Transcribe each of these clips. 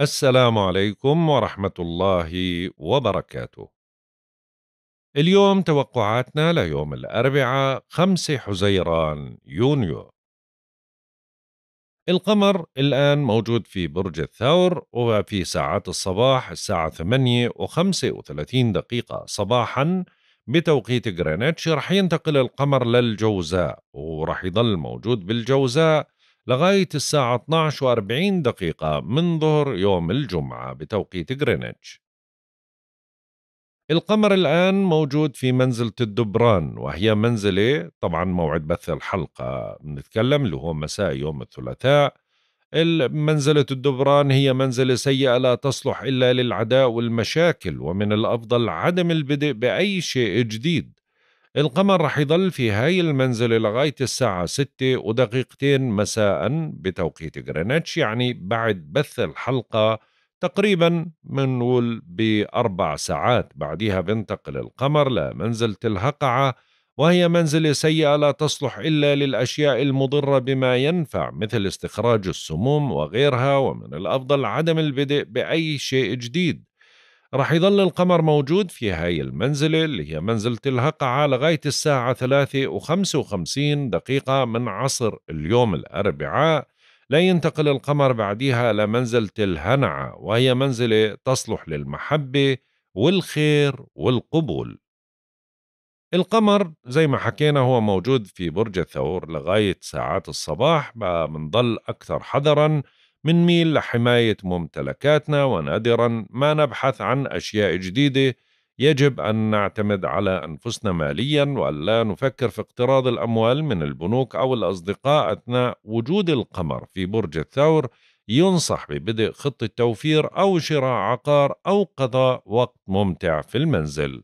السلام عليكم ورحمة الله وبركاته. اليوم توقعاتنا ليوم الأربعاء 5 حزيران يونيو. القمر الآن موجود في برج الثور وفي ساعات الصباح الساعة 8 و35 دقيقة صباحاً بتوقيت غرينتش رح ينتقل القمر للجوزاء ورح يضل موجود بالجوزاء لغاية الساعة 12 و 40 دقيقة من ظهر يوم الجمعة بتوقيت غرينتش القمر الآن موجود في منزلة الدبران وهي منزلة طبعا موعد بث الحلقة بنتكلم اللي هو مساء يوم الثلاثاء منزلة الدبران هي منزلة سيئة لا تصلح إلا للعداء والمشاكل ومن الأفضل عدم البدء بأي شيء جديد القمر رح يضل في هاي المنزلة لغاية الساعة ستة ودقيقتين مساء بتوقيت غرينتش يعني بعد بث الحلقة تقريبا منقول بأربع ساعات بعدها بنتقل القمر لمنزلة الهقعة وهي منزلة سيئة لا تصلح إلا للأشياء المضرة بما ينفع مثل استخراج السموم وغيرها ومن الأفضل عدم البدء بأي شيء جديد راح يظل القمر موجود في هاي المنزلة اللي هي منزلة الهقعة لغاية الساعة 3 و55 دقيقة من عصر اليوم الأربعاء لا ينتقل القمر بعدها لمنزلة الهنعة وهي منزلة تصلح للمحبة والخير والقبول القمر زي ما حكينا هو موجود في برج الثور لغاية ساعات الصباح بنضل أكثر حذراً من ميل لحماية ممتلكاتنا ونادرا ما نبحث عن أشياء جديدة يجب أن نعتمد على أنفسنا ماليا وألا نفكر في اقتراض الأموال من البنوك أو الأصدقاء أثناء وجود القمر في برج الثور ينصح ببدء خطة توفير أو شراء عقار أو قضاء وقت ممتع في المنزل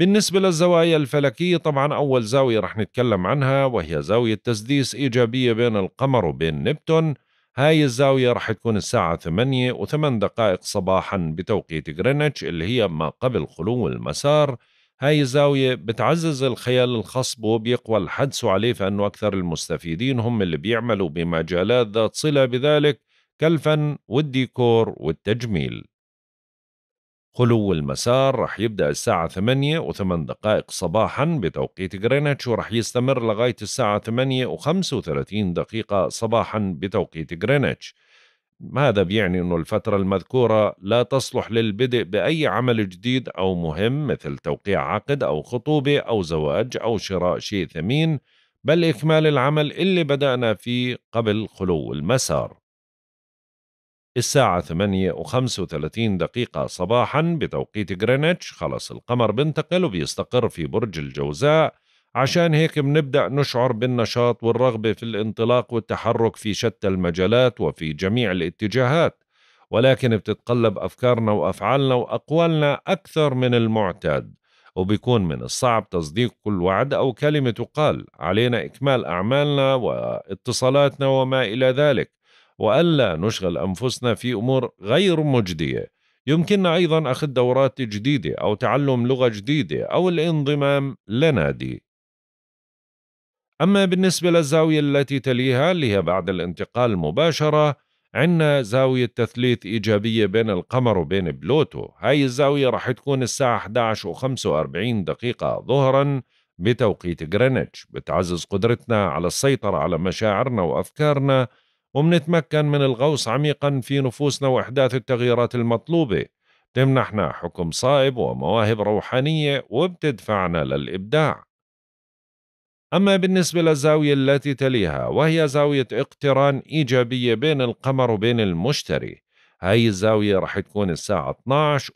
بالنسبة للزوايا الفلكية طبعا أول زاوية رح نتكلم عنها وهي زاوية تسديس إيجابية بين القمر وبين نبتون هاي الزاوية رح تكون الساعة 8 و8 دقائق صباحا بتوقيت غرينتش اللي هي ما قبل خلو المسار هاي الزاوية بتعزز الخيال الخاص به بيقوى الحدس عليه فأنه أكثر المستفيدين هم اللي بيعملوا بمجالات ذات صلة بذلك كالفن والديكور والتجميل خلو المسار رح يبدأ الساعة 8 و8 دقائق صباحا بتوقيت غرينتش ورح يستمر لغاية الساعة 8 و35 دقيقة صباحا بتوقيت غرينتش. هذا بيعني أنه الفترة المذكورة لا تصلح للبدء بأي عمل جديد أو مهم مثل توقيع عقد أو خطوبة أو زواج أو شراء شيء ثمين بل إكمال العمل اللي بدأنا فيه قبل خلو المسار الساعة 8 و35 دقيقة صباحا بتوقيت غرينتش خلص القمر بنتقل وبيستقر في برج الجوزاء عشان هيك بنبدأ نشعر بالنشاط والرغبة في الانطلاق والتحرك في شتى المجالات وفي جميع الاتجاهات ولكن بتتقلب أفكارنا وأفعالنا وأقوالنا أكثر من المعتاد وبيكون من الصعب تصديق كل وعد أو كلمة تقال علينا إكمال أعمالنا واتصالاتنا وما إلى ذلك وألا نشغل أنفسنا في أمور غير مجدية يمكننا أيضا أخذ دورات جديدة أو تعلم لغة جديدة أو الانضمام لنادي أما بالنسبة للزاوية التي تليها اللي هي بعد الانتقال مباشرة عندنا زاوية تثليث إيجابية بين القمر وبين بلوتو هاي الزاوية راح تكون الساعة 11 و 45 دقيقة ظهرا بتوقيت غرينتش بتعزز قدرتنا على السيطرة على مشاعرنا وأفكارنا ومنتمكن من الغوص عميقا في نفوسنا وإحداث التغييرات المطلوبة تمنحنا حكم صائب ومواهب روحانية وبتدفعنا للإبداع أما بالنسبة للزاوية التي تليها وهي زاوية اقتران إيجابية بين القمر وبين المشتري هاي الزاوية رح تكون الساعة 12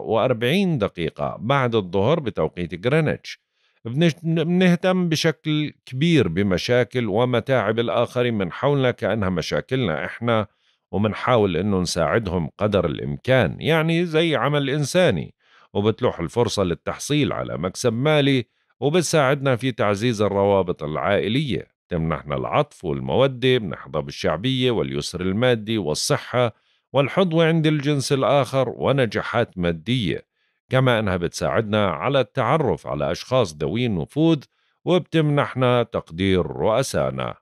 و49 دقيقة بعد الظهر بتوقيت غرينتش بنهتم بشكل كبير بمشاكل ومتاعب الآخرين من حولنا كأنها مشاكلنا إحنا ومنحاول إنه نساعدهم قدر الإمكان يعني زي عمل إنساني وبتلوح الفرصة للتحصيل على مكسب مالي وبتساعدنا في تعزيز الروابط العائلية تمنحنا العطف والمودة بنحظى بالشعبية واليسر المادي والصحة والحظوة عند الجنس الآخر ونجاحات مادية كما أنها بتساعدنا على التعرف على أشخاص ذوي النفوذ وبتمنحنا تقدير رؤسائنا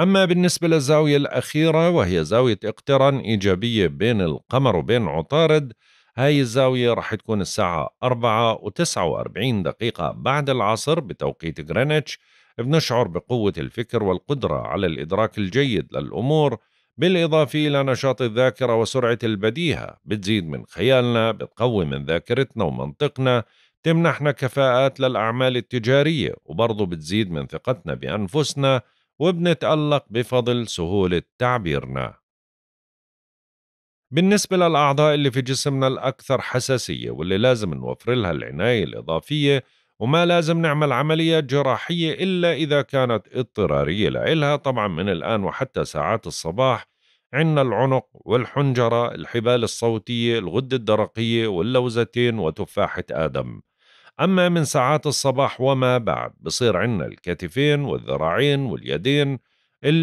أما بالنسبة للزاوية الأخيرة وهي زاوية اقتران إيجابية بين القمر وبين عطارد هاي الزاوية رح تكون الساعة 4 و49 دقيقة بعد العصر بتوقيت غرينتش بنشعر بقوة الفكر والقدرة على الإدراك الجيد للأمور بالإضافة إلى نشاط الذاكرة وسرعة البديهة بتزيد من خيالنا بتقوي من ذاكرتنا ومنطقنا تمنحنا كفاءات للأعمال التجارية وبرضه بتزيد من ثقتنا بأنفسنا وبنتألق بفضل سهولة تعبيرنا بالنسبة للأعضاء اللي في جسمنا الأكثر حساسية واللي لازم نوفر لها العناية الإضافية وما لازم نعمل عملية جراحية إلا إذا كانت اضطرارية لإلها طبعا من الآن وحتى ساعات الصباح عنا العنق والحنجرة الحبال الصوتية الغدة الدرقية واللوزتين وتفاحة آدم أما من ساعات الصباح وما بعد بصير عنا الكتفين والذراعين واليدين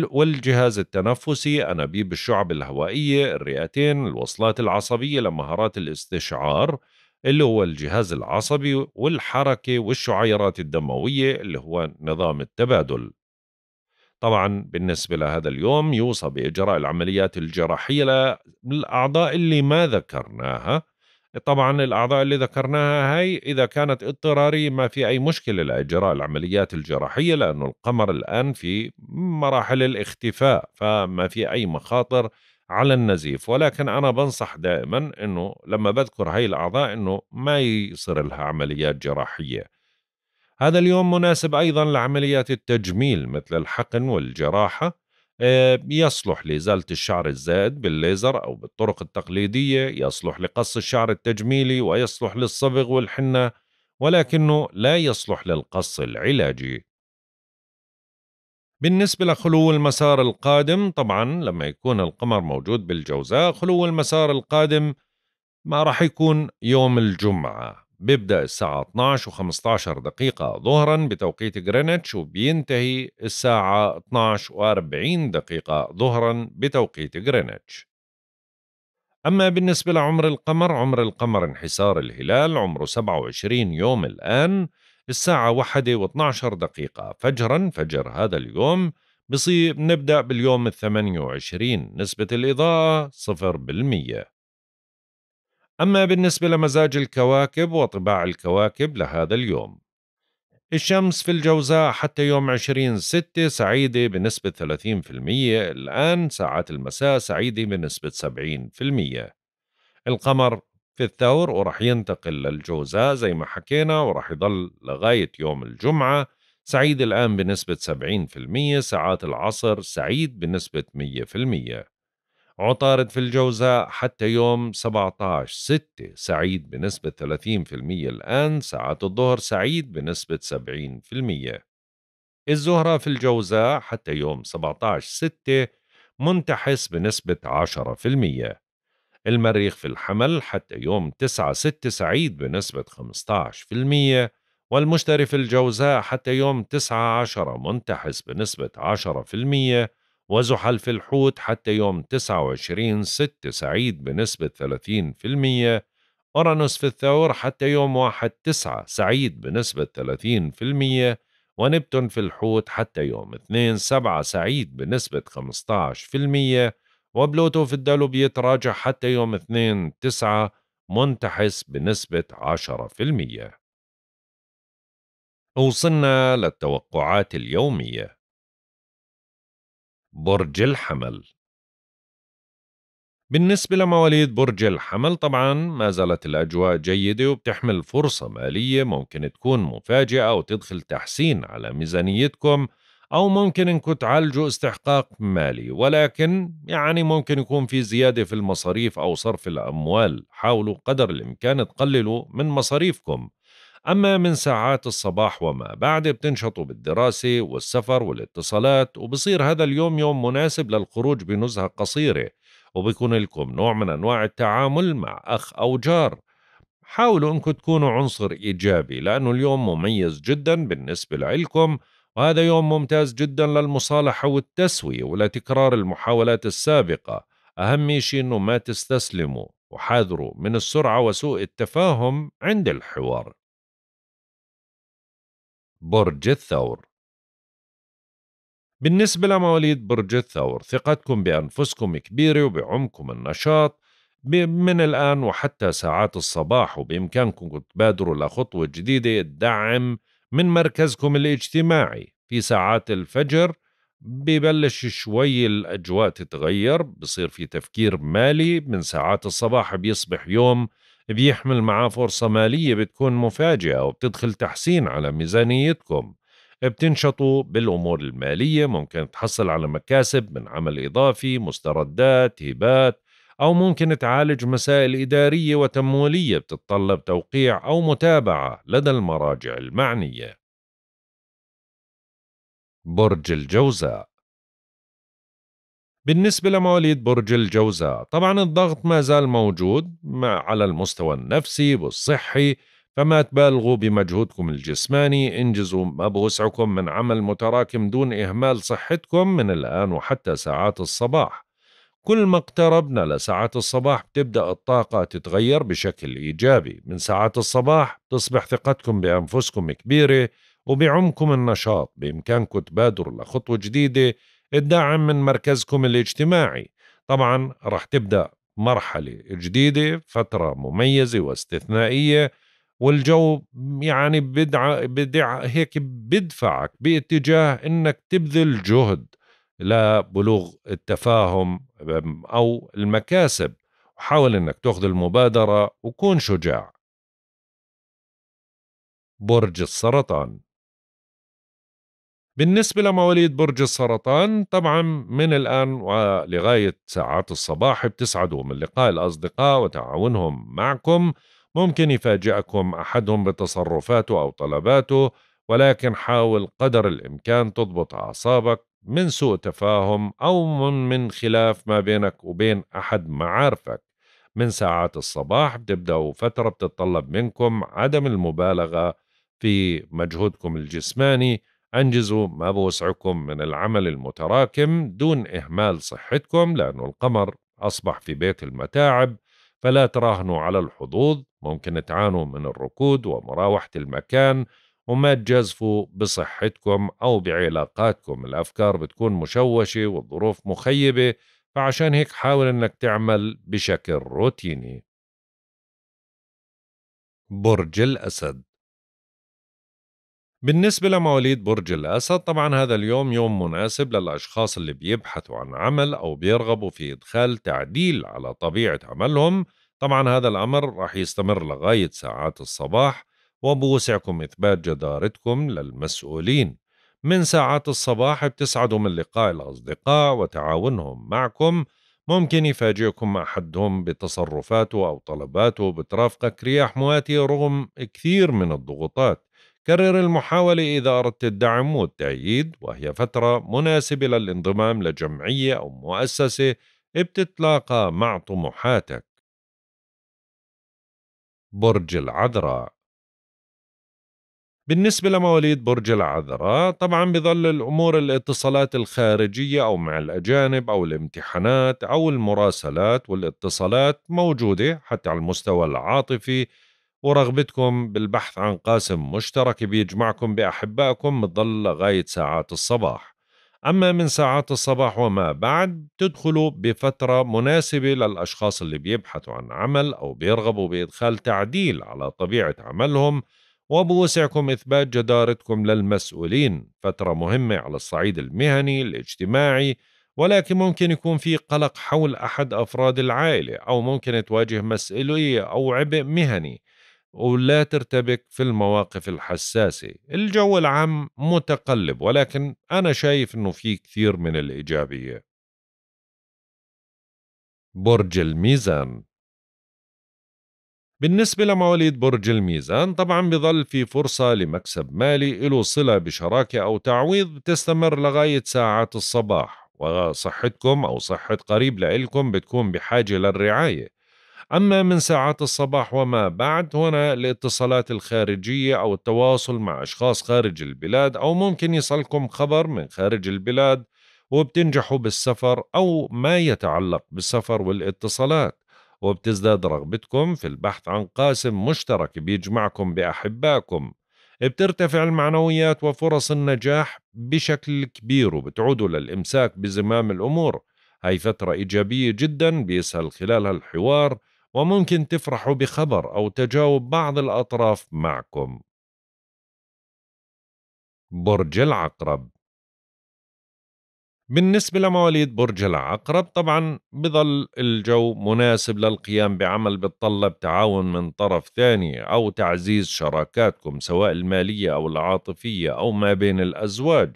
والجهاز التنفسي أنابيب الشعب الهوائية الرئتين الوصلات العصبية لمهارات الاستشعار اللي هو الجهاز العصبي والحركة والشعيرات الدموية اللي هو نظام التبادل طبعا بالنسبة لهذا اليوم يوصى بإجراء العمليات الجراحية للأعضاء اللي ما ذكرناها طبعا الأعضاء اللي ذكرناها هاي إذا كانت اضطرارية ما في أي مشكلة لإجراء العمليات الجراحية لأنه القمر الآن في مراحل الاختفاء فما في أي مخاطر على النزيف ولكن أنا بنصح دائما أنه لما بذكر هاي الأعضاء أنه ما يصير لها عمليات جراحية هذا اليوم مناسب أيضا لعمليات التجميل مثل الحقن والجراحة آه، يصلح لإزالة الشعر الزائد بالليزر أو بالطرق التقليدية يصلح لقص الشعر التجميلي ويصلح للصبغ والحنة ولكنه لا يصلح للقص العلاجي بالنسبة لخلو المسار القادم طبعا لما يكون القمر موجود بالجوزاء خلو المسار القادم ما راح يكون يوم الجمعة بيبدأ الساعة 12 و15 دقيقة ظهرا بتوقيت غرينتش وبينتهي الساعة 12 و40 دقيقة ظهرا بتوقيت غرينتش أما بالنسبة لعمر القمر عمر القمر انحسار الهلال عمره 27 يوم الآن الساعه واحده واحدة و12 دقيقة فجرا فجر هذا اليوم بصير نبدأ باليوم الثمانية وعشرين نسبة الإضاءة صفر بالمية أما بالنسبة لمزاج الكواكب وطباع الكواكب لهذا اليوم الشمس في الجوزاء حتى يوم عشرين ستة سعيدة بنسبة ثلاثين في المية الآن ساعات المساء سعيدة بنسبة سبعين في المية القمر في الثور وراح ينتقل للجوزاء زي ما حكينا وراح يضل لغاية يوم الجمعة سعيد الآن بنسبة 70% ساعات العصر سعيد بنسبة 100% عطارد في الجوزاء حتى يوم 17 6 سعيد بنسبة 30% الآن ساعات الظهر سعيد بنسبة 70% الزهرة في الجوزاء حتى يوم 17 6 منتحس بنسبة 10% المريخ في الحمل حتى يوم 9 6 سعيد بنسبة 15% والمشتري في الجوزاء حتى يوم 9 10 منتحس بنسبة 10% وزحل في الحوت حتى يوم 29 6 سعيد بنسبة 30% أورانوس في الثور حتى يوم 1 9 سعيد بنسبة 30% ونبتون في الحوت حتى يوم 2 7 سعيد بنسبة 15% وبلوتو في الدلو بيتراجع حتى يوم 2 9 منتحس بنسبة 10% وصلنا للتوقعات اليومية برج الحمل بالنسبة لمواليد برج الحمل طبعا ما زالت الأجواء جيدة وبتحمل فرصة مالية ممكن تكون مفاجئة وتدخل تحسين على ميزانيتكم أو ممكن أنكم تعالجوا استحقاق مالي ولكن يعني ممكن يكون في زيادة في المصاريف أو صرف الأموال حاولوا قدر الإمكان تقللوا من مصاريفكم أما من ساعات الصباح وما بعد بتنشطوا بالدراسة والسفر والاتصالات وبصير هذا اليوم يوم مناسب للخروج بنزهة قصيرة وبيكون لكم نوع من أنواع التعامل مع أخ أو جار حاولوا أنكم تكونوا عنصر إيجابي لأنه اليوم مميز جدا بالنسبة لكم وهذا يوم ممتاز جدا للمصالحة والتسوية ولتكرار المحاولات السابقة أهم شيء أنه ما تستسلموا وحاذروا من السرعة وسوء التفاهم عند الحوار برج الثور بالنسبة لمواليد برج الثور ثقتكم بأنفسكم كبيرة وبعمكم النشاط من الآن وحتى ساعات الصباح وبإمكانكم تبادروا لخطوة جديدة تدعم من مركزكم الاجتماعي في ساعات الفجر ببلش شوي الأجواء تتغير بصير في تفكير مالي من ساعات الصباح بيصبح يوم بيحمل معاه فرصة مالية بتكون مفاجئة وبتدخل تحسين على ميزانيتكم بتنشطوا بالأمور المالية ممكن تحصل على مكاسب من عمل إضافي مستردات هبات أو ممكن تعالج مسائل إدارية وتمويلية بتتطلب توقيع أو متابعة لدى المراجع المعنية برج الجوزاء بالنسبة لمواليد برج الجوزاء طبعا الضغط ما زال موجود على المستوى النفسي والصحي فما تبالغوا بمجهودكم الجسماني انجزوا ما بوسعكم من عمل متراكم دون إهمال صحتكم من الآن وحتى ساعات الصباح كل ما اقتربنا لساعات الصباح بتبدأ الطاقة تتغير بشكل إيجابي من ساعات الصباح تصبح ثقتكم بأنفسكم كبيرة وبعمكم النشاط بإمكانكم تبادروا لخطوة جديدة الدعم من مركزكم الاجتماعي طبعا رح تبدأ مرحلة جديدة فترة مميزة واستثنائية والجو يعني بدع بدع هيك بدفعك باتجاه انك تبذل جهد لبلوغ التفاهم أو المكاسب وحاول أنك تأخذ المبادرة وكون شجاع برج السرطان بالنسبة لمواليد برج السرطان طبعا من الآن ولغاية ساعات الصباح بتسعدوا من لقاء الأصدقاء وتعاونهم معكم ممكن يفاجئكم أحدهم بتصرفاته أو طلباته ولكن حاول قدر الإمكان تضبط أعصابك من سوء تفاهم أو من, من خلاف ما بينك وبين أحد معارفك من ساعات الصباح بتبدأوا فترة بتتطلب منكم عدم المبالغة في مجهودكم الجسماني أنجزوا ما بوسعكم من العمل المتراكم دون إهمال صحتكم لأنه القمر أصبح في بيت المتاعب فلا تراهنوا على الحظوظ ممكن تعانوا من الركود ومراوحة المكان وما تجازفوا بصحتكم أو بعلاقاتكم الأفكار بتكون مشوشة والظروف مخيبة فعشان هيك حاول أنك تعمل بشكل روتيني برج الأسد بالنسبة لمواليد برج الأسد طبعا هذا اليوم يوم مناسب للأشخاص اللي بيبحثوا عن عمل أو بيرغبوا في إدخال تعديل على طبيعة عملهم طبعا هذا الأمر راح يستمر لغاية ساعات الصباح وبوسعكم إثبات جدارتكم للمسؤولين من ساعات الصباح بتسعدوا من لقاء الأصدقاء وتعاونهم معكم ممكن يفاجئكم أحدهم بتصرفاته أو طلباته بترافقك رياح مواتية رغم كثير من الضغوطات كرر المحاولة إذا أردت الدعم والتأييد وهي فترة مناسبة للانضمام لجمعية أو مؤسسة بتتلاقى مع طموحاتك برج العذراء بالنسبة لمواليد برج العذراء طبعا بظل الأمور الاتصالات الخارجية أو مع الأجانب أو الامتحانات أو المراسلات والاتصالات موجودة حتى على المستوى العاطفي ورغبتكم بالبحث عن قاسم مشترك بيجمعكم بأحبائكم بتضل لغاية ساعات الصباح أما من ساعات الصباح وما بعد تدخلوا بفترة مناسبة للأشخاص اللي بيبحثوا عن عمل أو بيرغبوا بإدخال تعديل على طبيعة عملهم وبوسعكم إثبات جدارتكم للمسؤولين فترة مهمة على الصعيد المهني الاجتماعي ولكن ممكن يكون في قلق حول أحد أفراد العائلة أو ممكن تواجه مسؤولية أو عبء مهني ولا ترتبك في المواقف الحساسة الجو العام متقلب ولكن أنا شايف أنه في كثير من الإيجابية برج الميزان بالنسبة لمواليد برج الميزان طبعا بظل في فرصة لمكسب مالي له صلة بشراكة أو تعويض بتستمر لغاية ساعات الصباح وصحتكم أو صحة قريب لإلكم بتكون بحاجة للرعاية أما من ساعات الصباح وما بعد هنا الاتصالات الخارجية أو التواصل مع أشخاص خارج البلاد أو ممكن يصلكم خبر من خارج البلاد وبتنجحوا بالسفر أو ما يتعلق بالسفر والاتصالات وبتزداد رغبتكم في البحث عن قاسم مشترك بيجمعكم بأحبائكم بترتفع المعنويات وفرص النجاح بشكل كبير وبتعودوا للإمساك بزمام الأمور هاي فترة إيجابية جدا بيسهل خلالها الحوار وممكن تفرحوا بخبر أو تجاوب بعض الأطراف معكم برج العقرب بالنسبة لمواليد برج العقرب طبعا بظل الجو مناسب للقيام بعمل بتطلب تعاون من طرف ثاني أو تعزيز شراكاتكم سواء المالية أو العاطفية أو ما بين الأزواج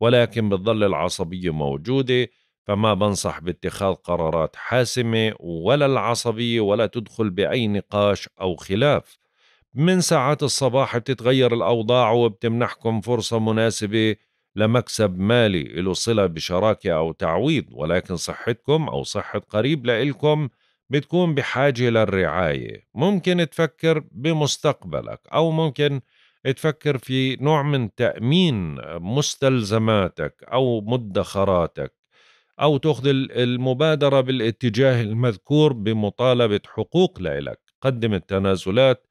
ولكن بتظل العصبية موجودة فما بنصح باتخاذ قرارات حاسمة ولا العصبية ولا تدخل بأي نقاش أو خلاف من ساعات الصباح بتتغير الأوضاع وبتمنحكم فرصة مناسبة لا مكسب مالي له صلة بشراكة أو تعويض ولكن صحتكم أو صحة قريب لإلكم بتكون بحاجة للرعاية ممكن تفكر بمستقبلك أو ممكن تفكر في نوع من تأمين مستلزماتك أو مدخراتك أو تأخذ المبادرة بالاتجاه المذكور بمطالبة حقوق لإلك قدم التنازلات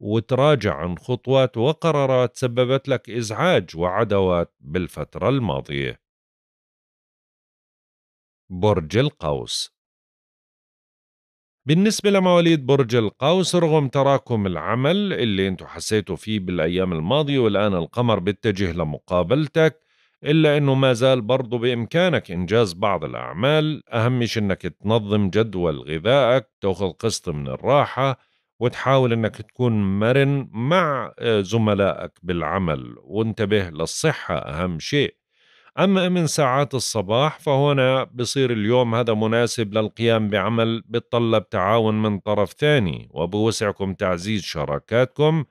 وتراجع عن خطوات وقرارات سببت لك إزعاج وعداوات بالفترة الماضية برج القوس بالنسبة لمواليد برج القوس رغم تراكم العمل اللي انتم حسيتوا فيه بالأيام الماضية والآن القمر بيتجه لمقابلتك إلا أنه ما زال برضو بإمكانك إنجاز بعض الأعمال أهم شيء أنك تنظم جدول غذائك تأخذ قسط من الراحة وتحاول انك تكون مرن مع آه، زملائك بالعمل وانتبه للصحة اهم شيء اما من ساعات الصباح فهنا بصير اليوم هذا مناسب للقيام بعمل بتطلب تعاون من طرف ثاني وبوسعكم تعزيز شراكاتكم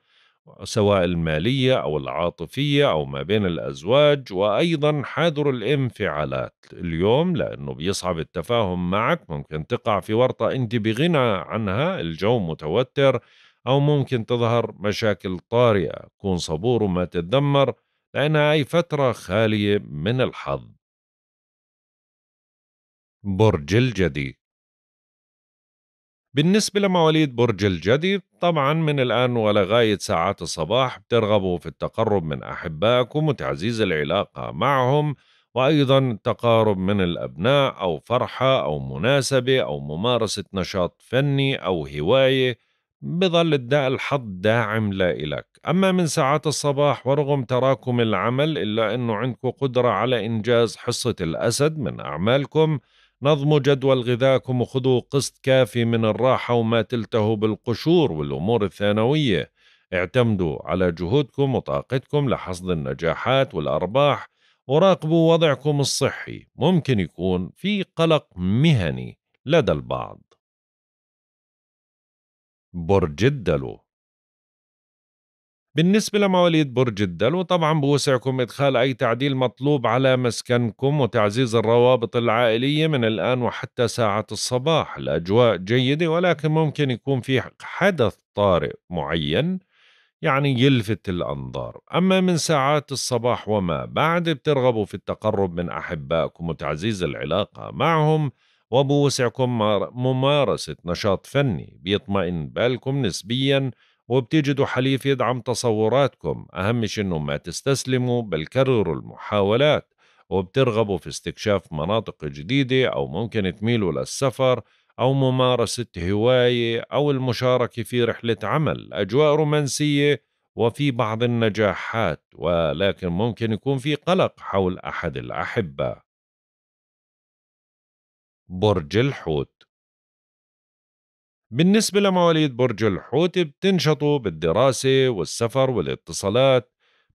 سواء المالية أو العاطفية أو ما بين الأزواج وأيضا حاذر الانفعالات اليوم لأنه بيصعب التفاهم معك ممكن تقع في ورطة أنت بغنى عنها الجو متوتر أو ممكن تظهر مشاكل طارئة كون صبور وما تتذمر لأنها أي فترة خالية من الحظ برج الجدي بالنسبة لمواليد برج الجدي طبعا من الآن ولغاية ساعات الصباح بترغبوا في التقرب من أحبائكم وتعزيز العلاقة معهم وأيضا التقارب من الأبناء أو فرحة أو مناسبة أو ممارسة نشاط فني أو هواية بظل الداء الحظ داعم لا إلك أما من ساعات الصباح ورغم تراكم العمل إلا أنه عندكم قدرة على إنجاز حصة الأسد من أعمالكم نظموا جدول غذاكم وخذوا قسط كافي من الراحة وما تلتهوا بالقشور والأمور الثانوية اعتمدوا على جهودكم وطاقتكم لحصد النجاحات والأرباح وراقبوا وضعكم الصحي ممكن يكون في قلق مهني لدى البعض برج الدلو بالنسبة لمواليد برج الدلو طبعا بوسعكم إدخال أي تعديل مطلوب على مسكنكم وتعزيز الروابط العائلية من الآن وحتى ساعة الصباح الأجواء جيدة ولكن ممكن يكون في حدث طارئ معين يعني يلفت الأنظار أما من ساعات الصباح وما بعد بترغبوا في التقرب من أحبائكم وتعزيز العلاقة معهم وبوسعكم ممارسة نشاط فني بيطمئن بالكم نسبياً وبتجدوا حليف يدعم تصوراتكم أهم شيء إنه ما تستسلموا بل كرروا المحاولات وبترغبوا في استكشاف مناطق جديدة أو ممكن تميلوا للسفر أو ممارسة هواية أو المشاركة في رحلة عمل أجواء رومانسية وفي بعض النجاحات ولكن ممكن يكون في قلق حول أحد الأحبة برج الحوت بالنسبة لمواليد برج الحوت بتنشطوا بالدراسة والسفر والاتصالات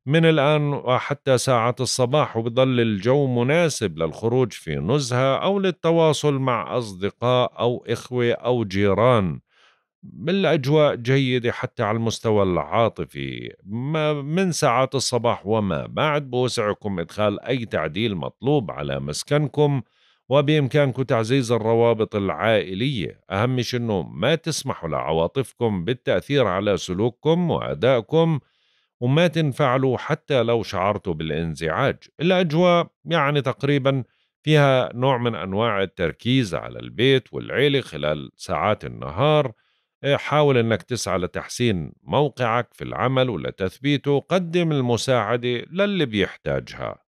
من الآن وحتى ساعة الصباح وبضل الجو مناسب للخروج في نزهة أو للتواصل مع أصدقاء أو إخوة أو جيران الأجواء جيدة حتى على المستوى العاطفي ما من ساعات الصباح وما بعد بوسعكم إدخال أي تعديل مطلوب على مسكنكم وبإمكانكم تعزيز الروابط العائلية أهم شيء أنه ما تسمحوا لعواطفكم بالتأثير على سلوككم وأدائكم وما تنفعلوا حتى لو شعرتوا بالانزعاج الأجواء يعني تقريبا فيها نوع من أنواع التركيز على البيت والعيلة خلال ساعات النهار آه، حاول أنك تسعى لتحسين موقعك في العمل ولتثبيته قدم المساعدة للي بيحتاجها